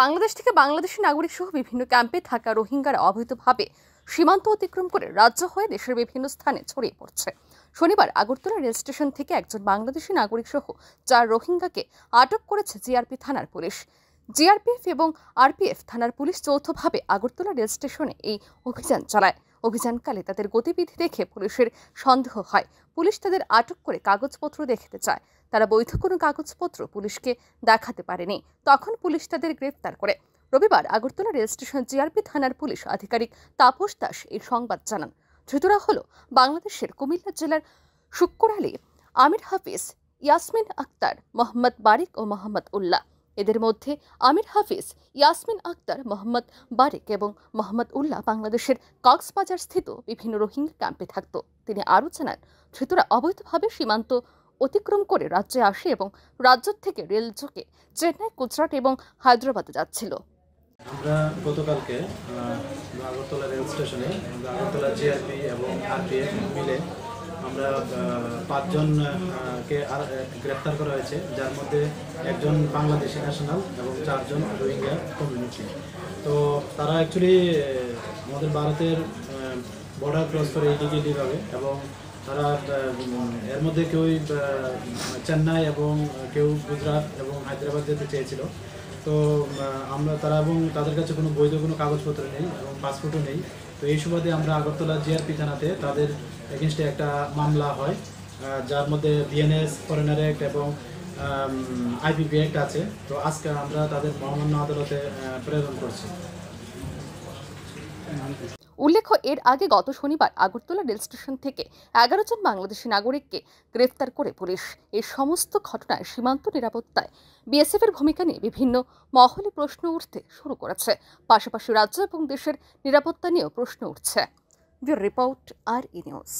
বাংলাদেশ থেকে বাংলাদেশি নাগরিক সহ বিভিন্ন ক্যাম্পে থাকা রোহিঙ্গারা অবৈধভাবে সীমান্ত অতিক্রম করে রাজ্য হয়ে দেশের বিভিন্ন স্থানে ছড়িয়ে পড়ছে শনিবার আগরতলা রেল স্টেশন থেকে একজন বাংলাদেশি নাগরিক সহ চার রোহিঙ্গাকে আটক করেছে জিআরপি থানার পুলিশ জিআরপিএফ এবং আরপিএফ থানার পুলিশ যৌথভাবে আগরতলা রেল স্টেশনে এই অভিযান চালায় অভিযানকালে তাদের গতিবিধি দেখে পুলিশের সন্দেহ হয় পুলিশ তাদের আটক করে কাগজপত্র দেখতে চায় তারা বৈধ কোনো কাগজপত্র পুলিশকে দেখাতে পারেনি তখন পুলিশ তাদের গ্রেফতার করে রবিবার আগরতলা রেল স্টেশন জিআরপি থানার পুলিশ আধিকারিক তাপস দাস এই সংবাদ জানান ধৃতরা হল বাংলাদেশের কুমিল্লা জেলার আলী আমির হাফিজ ইয়াসমিন আক্তার মোহাম্মদ বারিক ও মোহাম্মদ উল্লাহ এদের মধ্যে আমির হাফিজ ইয়াসমিন আক্তার মোহাম্মদ বারেক এবং মোহাম্মদ উল্লাহ বাংলাদেশের কক্সবাজার স্থিত বিভিন্ন রোহিঙ্গা ক্যাম্পে থাকত তিনি আরও জানান ধৃতরা অবৈধভাবে সীমান্ত অতিক্রম করে রাজ্যে আসে এবং রাজ্য থেকে রেল যোগে চেন্নাই গুজরাট এবং হায়দ্রাবাদে যাচ্ছিল আমরা গতকালকে আগরতলা রেল স্টেশনে আগরতলা জিআরপি এবং আরপিএফ মিলে আমরা পাঁচজনকে গ্রেপ্তার করা হয়েছে যার মধ্যে একজন বাংলাদেশি ন্যাশনাল এবং চারজন রোহিঙ্গা কমিউনিটি তো তারা অ্যাকচুয়ালি আমাদের ভারতের বর্ডার ক্রস করে এদিকে এদিকে এবং তারা এর মধ্যে কেউই চেন্নাই এবং কেউ গুজরাট এবং হায়দ্রাবাদ যেতে চেয়েছিল তো আমরা তারা এবং তাদের কাছে কোনো বৈধ কোনো কাগজপত্র নেই এবং পাসপোর্টও নেই তো এই সুবাদে আমরা আগরতলা জিআরপি থানাতে তাদের এগেনস্টে একটা মামলা হয় যার মধ্যে ডিএনএস ফরেনার অ্যাক্ট এবং আইপিপি অ্যাক্ট আছে তো আজকে আমরা তাদের মহামান্য আদালতে প্রেরণ করছি উল্লেখ্য এর আগে গত শনিবার আগরতলা রেল স্টেশন থেকে এগারো জন বাংলাদেশি নাগরিককে গ্রেফতার করে পুলিশ এই সমস্ত ঘটনায় সীমান্ত নিরাপত্তায় বিএসএফের ভূমিকা নিয়ে বিভিন্ন মহলে প্রশ্ন উঠতে শুরু করেছে পাশাপাশি রাজ্য এবং দেশের নিরাপত্তা নিয়েও প্রশ্ন উঠছে রিপোর্ট আর ই নিউজ